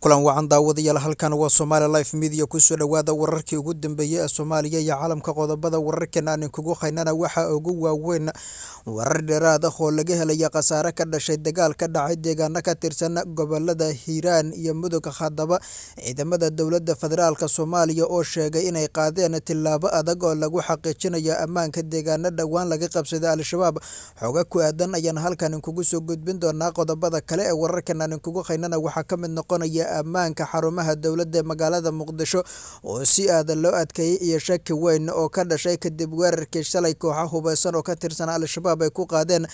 kulan wacan daawadayaal halkan waa somali life media kusoo dhowaada wararkii ugu dambeeyey ee soomaaliya iyo caalamka qodobada wararkeena aan inkugu haynana waxaa ugu waaweyn warar dheeraad ah oo laga helaya khasaare ka dhashay dagaal ka dhacay deegaano ka tirsan gobolada hiiraan iyo mudug haddaba ciidamada dowladda federaalk soomaaliya oo sheegay inay qaadeen tillaabo adag oo lagu xaqiijinayo ammaanka deegaano dhowaan laga qabsada al-shabaab xoga ku aadan ayaan halkan inkugu soo gudbin doonaa qodobada kale ee wararkan aan inkugu haynana waxaa ka mid noqonaya ammaanka xarumaha dowladda magaalada muqdisho oo si aadan loo adkeeyey iyo shaki weyn oo ka dhashay kadib weerarkii shalay kooxa hubeysan oo ka tirsan al-shabaab ay ku qaadeen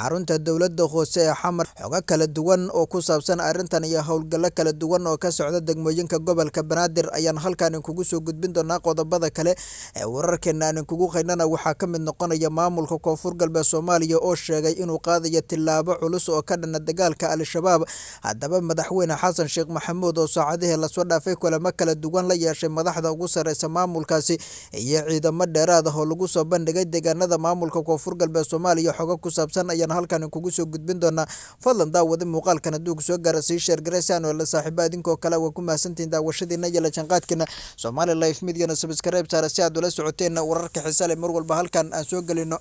xarunta dowladda hoose ee xamar xogo kala duwan oo ku saabsan arrintan iyo howlgallo kala duwan oo ka socda degmooyinka gobolka banaadir ayaan halkan kugu soo gudbin doonaa qodobada kale ee wararkeena aanin kugu qaynana waxaa ka mid noqonaya maamulka koonfur galbeed soomaaliya oo sheegay inuu qaadayo tilaabo culus oo ka dhana dagaalka al-shabaab haddaba madaxweyne xasan sheekh maxamuud oo saacadihii lasoo dhaafay kulamo kala duwan la yeeshay madaxda ugu sarreysa maamulkaasi iyo ciidamo dheeraad ah oo lagu soo bandhigay deegaanada maamulka koonfur galbeed soomaaliya xogo ku saabsan ayaan halkan kugu soo gudbin doonaa fadlan daawada muuqaalkan hadduu soo gaara sii sheer garaysan oo la saaxiiba idinkoo kale waa ku mahadsantihin daawashadiina iyo la janqaadkiina somali life midiyana sabskrayb saare si aad ula socoteenna wararka xiisale mar walba halkan aan soo gelino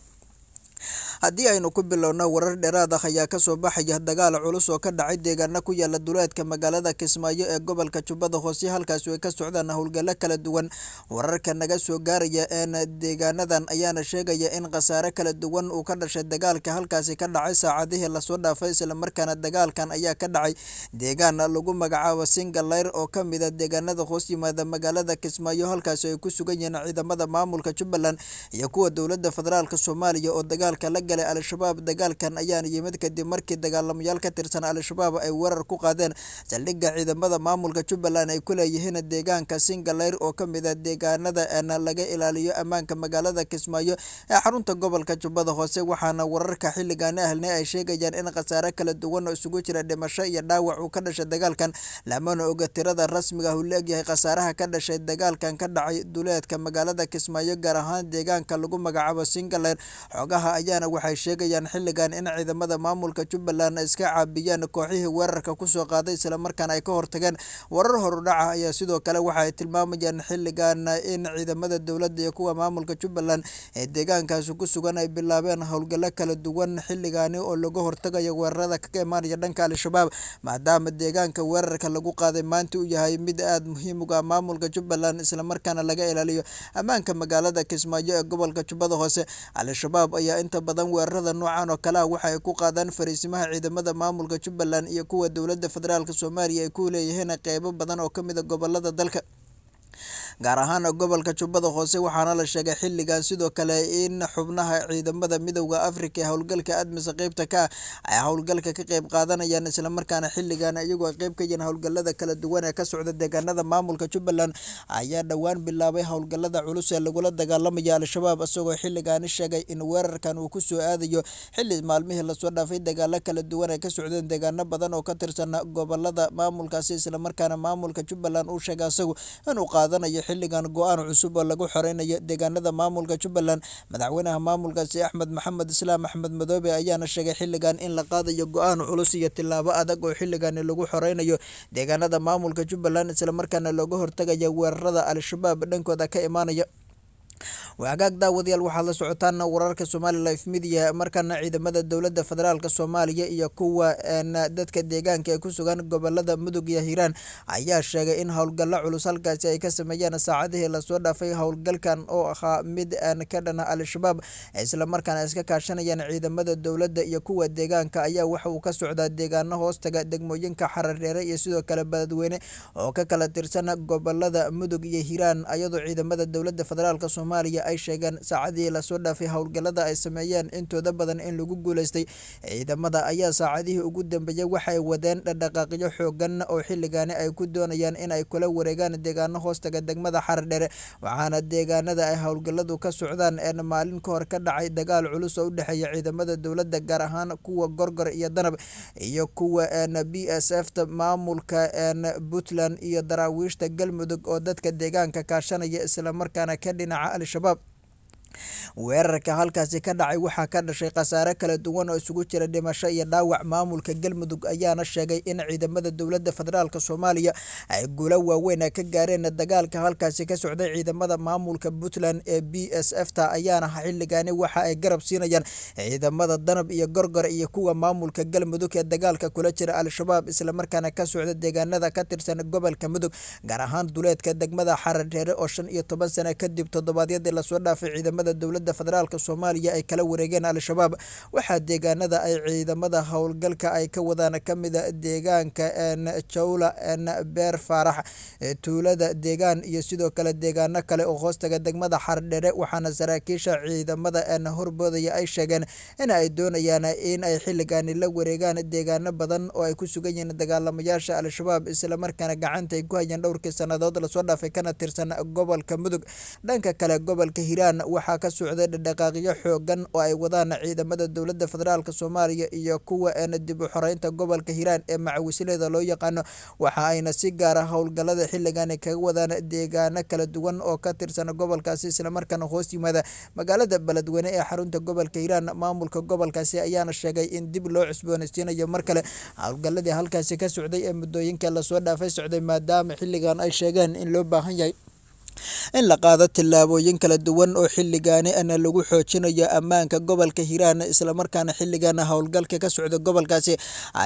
haddii aynu ku bilowno warar dheeraadah ayaa kasoo baxaya dagaal culus oo ka dhacay deegaano ku yaala duleedka magaalada kismaayo ee gobolka jubbada hoose halkaas ay ka socdaan howlgalo kala duwan wararka naga soo gaaraya een deegaanadan ayaana sheegaya in khasaare kala duwan uu ka dhashay dagaalka halkaasi ka dhacay saacadihii lasoo dhaafay islamarkaana dagaalkan ayaa ka dhacay deegaan lagu magacaabo singalayr oo kamida ah deegaanada hoos yimaada magaalada kismaayo halkaasi ay ku sugan yihiin ciidamada maamulka jubbaland iyo kuwa dowlada federaalk soomaaliya oo dagaal dagaalka la galay al-shabaab dagaalkan ayaana yimid kadib markii dagaalamayaal ka tirsan al-shabaab ay weerar ku qaadeen saldhigga ciidamada maamulka jubbaland ay ku leeyihiin deegaanka singalayr oo ka mid a ah deegaanada ana laga ilaaliyo ammaanka magaalada kismaayo ee xarunta gobolka jubbada hoose waxaana wararka xilligaani ahlne ay sheegayaan in khasaare kala duwan oo isugu jira dhimasho iyo dhaawac uu ka dhashay dagaalkan lamana oga tirada rasmiga uu leegyahay khasaaraha ka dhashay dagaalkan ka dhacay duleedka magaalada kismaayo gaar ahaan deegaanka lagu magacaabo singalayr xoogaha ayaana waxay sheegayaan xilligan in ciidamada maamulka jubbaland iska caabiyaan kooxihii weerarka kusoo qaaday islamarkaana ay ka hortageen warar horudhaca ah. ayaa sidoo kale waxaay tilmaamayaan xilligan in ciidamada dowladda iyo kuwa maamulka jubbaland ee deegaankaasi ku sugan ay bilaabeen howlgallo kala duwan xilligaani oo laga hortagayo weerarada kaga imaanaya dhanka al-shabaab maadaama deegaanka weerarka lagu qaaday maanta u yahay mid aad muhiim uga ah maamulka jubbaland islamarkaana laga ilaaliyo ammaanka magaalada kismaayo ee gobolka jubbada hoose al-shabaab ayaa inta badan weerarada noocan oo kale ah waxa ay ku qaadaan fariisimaha ciidamada maamulka jubbaland iyo kuwa dowladda federaalk soomaaliya ay ku leeyihiin qeybo badan oo ka a ah gobolada dalka gaar ahaan gobolka jubbada hoose waxaana la sheegay xilligan sidoo kale in xubnaha ciidamada midowda afrika ee howlgalka admis qeybta ka ay howlgalka ka qeyb qaadanayaan islamarkaana xilligan iyagoo qeyb ka yihiin howlgalada kala duwan ee ka socda deegaanada maamulka jubbaland ayaa dhowaan bilaabay howlgalada culus ee lagula dagaalamaya al-shabaab isagoo xilligaani sheegay in weerarkan uu kusoo aadayo xilli maalmihii lasoo dhaafay dagaalo kala duwan ay ka socdeen deegaano badan oo ka tirsan gobolada maamulkaasi islamarkaana maamulka jubbaland uu sheegay isagu inuu qaadanayo xilligan aan cusub oo lagu xoreynayo deegaanada maamulka Jubbaland madaxweynaha maamulkaasi Axmed Maxamed Islaam Axmed Madoobe ayaana sheegay xilligan in la qaadayo go-aan culus iyo tillaabo adag oo xilligani lagu xoreynayo deegaanada maamulka Jubbaland isla markaana looga hortagaya weerarada Al-Shabaab dhankooda ka imaanaya waagaag daawadayaal waxaad la socotaana wararka somali life media markana ciidamada dowladda federaalk soomaaliya iyo kuwa dadka deegaanka ee ku sugan gobolada mudug iyo hiiraan ayaa sheegay in howlgalla culus halkaasi ay ka sameeyeen saacadihii lasoo dhaafay howlgalkan oo ahaa mid ka dhana al-shabaab islamarkaana iska kaashanayaan ciidamada dowladda iyo kuwa deegaanka ayaa waxauu ka socdaa deegaano hoostaga degmooyinka xarareere iyo sidoo kale baladweyne oo ka kala tirsan gobolada mudug iyo hiiraan ayadoo ciidamada dowlada federaalk soomaaliya ay sheegeen saacadii lasoo dhaafay howlgallada ay sameeyeen intooda badan in lagu guuleystay ciidamada ayaa saacadihii ugu dambeeyey waxay wadeen dhadhaqaaqyo xoogan oo xilligaani ay ku doonayaan inay kula wareegaan deegaano hoostaga degmada xaradhere waxaana deegaanada ay howlgalladu ka socdaan een maalin ka hor ka dhacay dagaal culus oo u dhexeeya ciidamada dowladda gaar ahaan kuwa gorgor iyo danab iyo kuwa een eh, b s f ta maamulka een eh, puntland iyo daraawiishta galmudug oo dadka deegaanka kaashanaya islamarkaana ka dhinaca al-shabaab weerarka halkaasi ka dhacay waxaa ka dhashay khasaare kala duwan oo isugu jira dhimasho iyo dhaawac maamulka galmudug ayaana sheegay in ciidamada dowladda federaalk soomaaliya ay guulo waaweyn ka gaareen dagaalka halkaasi ka socday ciidamada maamulka puntland ee b s f ta ayaana xilligaani waxa ay garab siinayaan ciidamada danab iyo gorgor iyo kuwa maamulka galmudug ee dagaalka kula jira al-shabaab islamarkaana ka socda deegaanada ka tirsan gobolka mudug gaar ahaan duleedka degmada xaradheere oo shan iyo toban sano kadib toddobaadyadii lasoo dhaafay ciidamada dowlada dowladda federaalk soomaaliya ay kala wareegeen al-shabaab waxaa deegaanada ay ciidamada howlgalka ay ka wadaan kamida ah deegaanka jawla beer faarax tuulada deegaan iyo sidoo kale deegaano kale oo hoostaga degmada xardhere waxaana saraakiisha ciidamada horboodaya ay sheegeen in ay doonayaan in ay xilligaani la wareegaan deegaano badan oo ay ku sugan yihiin dagaalamayaasha al-shabaab islamarkaana gacanta ay ku hayeen dhowrkii sannadood lasoo dhaafay kana tirsan gobolka mudug dhanka kale gobolka hiiraan waxaa ka socda dhacday dhaqdhaqaaqyo xooggan oo ay wadaan ciidamada dowladda federaalk soomaaliya iyo kuwa dib u xoreynta gobolka hiiraan ee macawisleyda loo yaqaano waxa ayna si gaara ah howlgallada xilligan kaga wadaan deegaano kala duwan oo ka tirsan gobolkaasi islamarkaana hoos yimaada magaalada beledweyne ee xarunta gobolka hiiraan maamulka gobolkaasi ayaana sheegay in dib loo cusboonaysiinayo mar kale howlgalladii halkaasi ka socday ee muddooyinka lasoo dhaafay socday maadaama xilligan ay sheegeen in loo baahan yahay in la qaado tillaabooyin kala duwan oo xilligaani ana lagu xoojinayo ammaanka gobolka hiiraan islamarkaana xilligan howlgalka ka socda gobolkaasi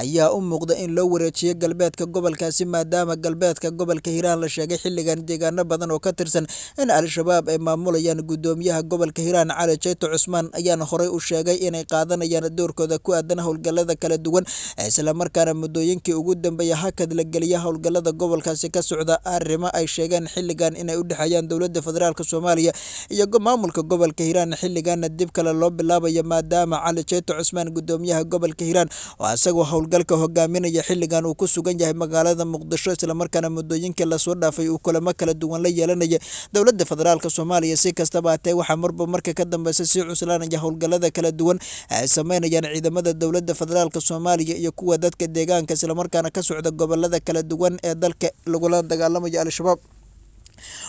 ayaa u muuqda in loo wareejiyo galbeedka gobolkaasi maadaama galbeedka gobolka hiiraan la sheegay xilligan deegaano badan oo ka tirsan in al-shabaab ay maamulayaan guddoomiyaha gobolka hiiraan cali jeyto cusmaan ayaana horey u sheegay inay qaadanayaan doorkooda ku aadan howlgalada kala duwan islamarkaana muddooyinkii ugu dambeeya hakad la geliya howlgalada gobolkaasi ka socda arrimo ay sheegeen xilligan inay udhex hayaan dowladda federaalk soomaaliya iyo maamulka gobolka hiiraan xilligana dib kale loo bilaabayo maadaama cali jeeto cusmaan gudoomiyaha gobolka hiiraan oo isagoo howlgalka hogaaminaya xilligan uu ku sugan yahay magaalada muqdisho islamarkaana muddooyinkii lasoo dhaafay uu kulamo kala duwan la yeelanaya dowladda federaalk soomaaliya si kastaba hatee waxaa marba marka ka dambeysa sii cuslaanaya howlgalada kala duwan ay sameynayaan ciidamada dowladda federaalk soomaaliya iyo kuwa dadka deegaanka islamarkaana ka socda gobolada kala duwan ee dalka lagula dagaalamayo al-shabaab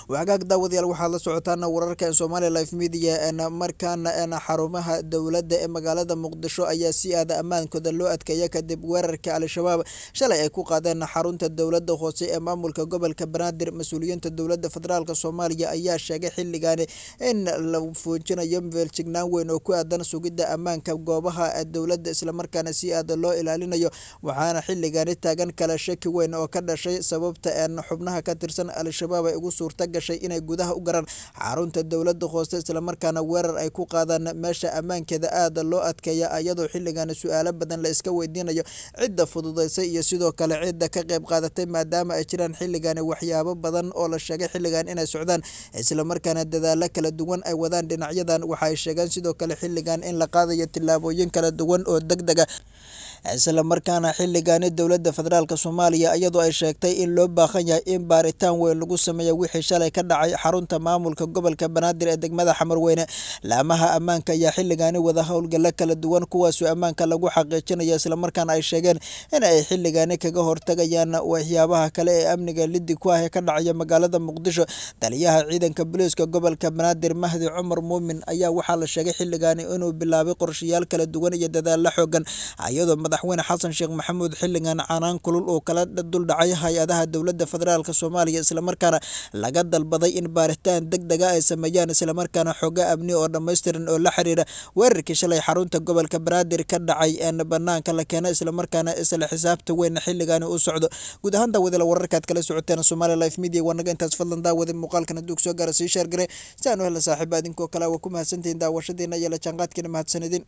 wagaag daawadayaal waxaad la socotaan wararka somalia life media markaana xarumaha dowladda ee magaalada muqdisho ayaa si aada ah ammaankooda loo adkeeya kadib weerarka al-shabaab shalay ay ku qaadeen xarunta dowladda hoose ee maamulka gobolka banaadir mas-uuliyiinta dowladda federaalk soomaaliya ayaa sheegay xilligan in la fuujinayo feeljignaan weyn oo ku aadan sugidda ammaanka goobaha dowladda islamarkaana si aada ah loo ilaalinayo waxaana xilligani taagan kala shaki weyn oo ka dhashay sababta xubnaha ka tirsan al-shabaab ay ugu suurta gashay inay gudaha u garaan xarunta dowlada hoose islamarkaana weerar ay ku qaadaan meesha ammaankeeda aada loo adkeeya iyadoo xilligan su-aalo badan la iska weydiinayo cidda fududeysay iyo sidoo kale cidda ka qayb qaadatay maadaama ay jiraan xilligan waxyaabo badan oo la sheegay xilligan inay socdaan islamarkaana dadaalo kala duwan ay wadaan dhinacyadan waxaay sheegeen sidoo kale xilligan in la qaadayo tilaabooyin kala duwan oo deg dega ah, islamarkaana xilligani dowlada federaalk soomaaliya iyadoo ay sheegtay in loo baahan yahay in baaritaan weyn lagu sameeya wixii wixii shalay ka dhacay xarunta maamulka gobolka banaadir ee degmada xamarweyne laamaha ammaanka ayaa xilligaani wada howlgalla kala duwan kuwaasu ammaanka lagu xaqiijinayo islamarkaana ay sheegeen in ay xilligaani kaga hortagayaan waxyaabaha kale ee amniga liddi ku ee ka dhacaya magaalada muqdisho daliyaha ciidanka booliiska gobolka banaadir mahdi cumar muumin ayaa waxaa la sheegay xilligaani inuu bilaabay qorshayaal kala duwan iyo dadaalla xoogan iyadoo madaxweyne xasan sheekh maxamuud xilligan canaan kulul oo kala duldhacay hay-adaha dowladda federaalk soomaaliya islamarkaana laga dalbaday in baaritaan deg dega ah ay sameeyaan islamarkaana xooga amni oo dhammaystiran oo la xiriira weerarkii shalay xarunta gobolka banaadir ka dhacay een banaanka la keena islamarkaana isla xisaabta weyn xilligaani u socdo guud ahaan daawadala wararkaad kala socoteen somaali life media waa naga intaas fadlan daawada muuqaalkan hadduu soo gaara sii sheergare si aan u hela saaxiiba idinkoo kale waa ku mahadsantihiin daawashadiina iyo la jaanqaadkiina mahadsanidin